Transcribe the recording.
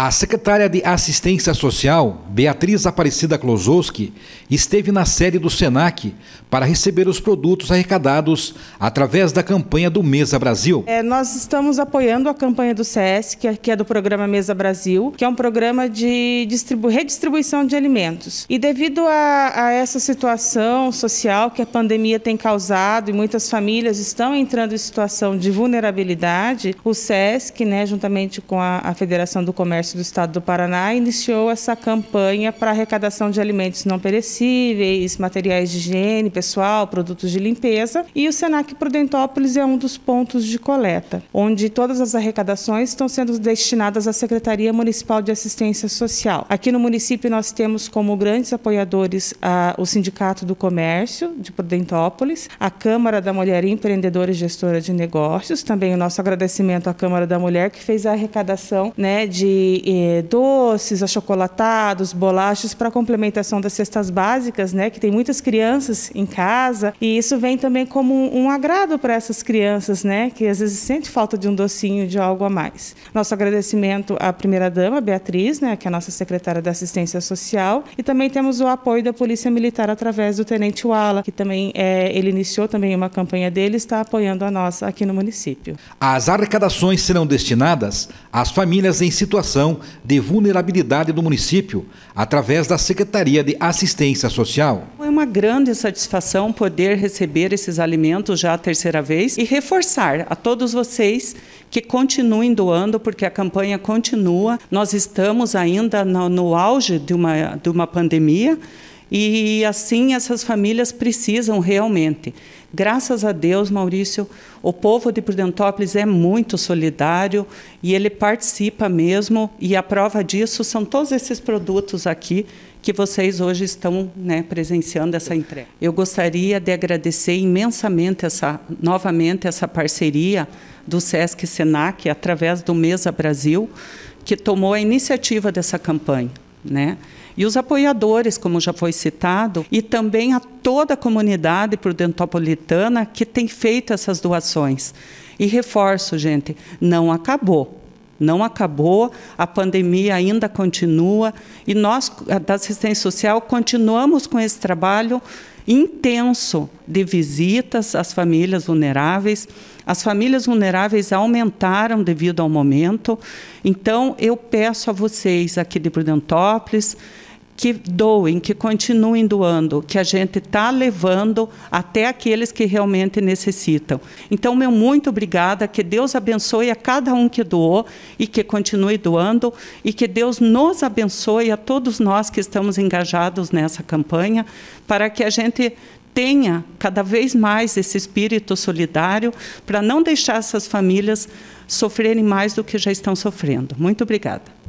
A secretária de Assistência Social, Beatriz Aparecida Klosowski, esteve na sede do SENAC para receber os produtos arrecadados através da campanha do Mesa Brasil. É, nós estamos apoiando a campanha do Sesc, que é, que é, do programa Mesa Brasil, que é um programa de redistribuição de alimentos. E devido a, a essa situação social que a pandemia tem causado e muitas famílias estão entrando em situação de vulnerabilidade, o SESC, né, juntamente com a, a Federação do Comércio Comércio do Estado do Paraná iniciou essa campanha para arrecadação de alimentos não perecíveis, materiais de higiene pessoal, produtos de limpeza. E o Senac Prudentópolis é um dos pontos de coleta, onde todas as arrecadações estão sendo destinadas à Secretaria Municipal de Assistência Social. Aqui no município nós temos como grandes apoiadores a, o Sindicato do Comércio de Prudentópolis, a Câmara da Mulher Empreendedora e Gestora de Negócios, também o nosso agradecimento à Câmara da Mulher que fez a arrecadação né, de de eh, doces, achocolatados, bolachas para complementação das cestas básicas, né, que tem muitas crianças em casa, e isso vem também como um, um agrado para essas crianças, né, que às vezes sente falta de um docinho, de algo a mais. Nosso agradecimento à primeira-dama, Beatriz, né, que é a nossa secretária da Assistência Social, e também temos o apoio da Polícia Militar através do Tenente Wala, que também é, ele iniciou também uma campanha dele, está apoiando a nossa aqui no município. As arrecadações serão destinadas às famílias em situação situação de vulnerabilidade do município, através da Secretaria de Assistência Social. É uma grande satisfação poder receber esses alimentos já a terceira vez e reforçar a todos vocês que continuem doando, porque a campanha continua. Nós estamos ainda no, no auge de uma, de uma pandemia. E assim essas famílias precisam realmente. Graças a Deus, Maurício, o povo de Prudentópolis é muito solidário e ele participa mesmo. E a prova disso são todos esses produtos aqui que vocês hoje estão né, presenciando essa entrega. Eu gostaria de agradecer imensamente essa, novamente essa parceria do Sesc Senac através do Mesa Brasil, que tomou a iniciativa dessa campanha né? E os apoiadores, como já foi citado, e também a toda a comunidade prudentopolitana que tem feito essas doações. E reforço, gente, não acabou não acabou, a pandemia ainda continua e nós, da assistência social, continuamos com esse trabalho intenso de visitas às famílias vulneráveis. As famílias vulneráveis aumentaram devido ao momento. Então, eu peço a vocês aqui de Prudentópolis, que doem, que continuem doando, que a gente está levando até aqueles que realmente necessitam. Então, meu muito obrigada, que Deus abençoe a cada um que doou e que continue doando, e que Deus nos abençoe a todos nós que estamos engajados nessa campanha, para que a gente tenha cada vez mais esse espírito solidário para não deixar essas famílias sofrerem mais do que já estão sofrendo. Muito obrigada.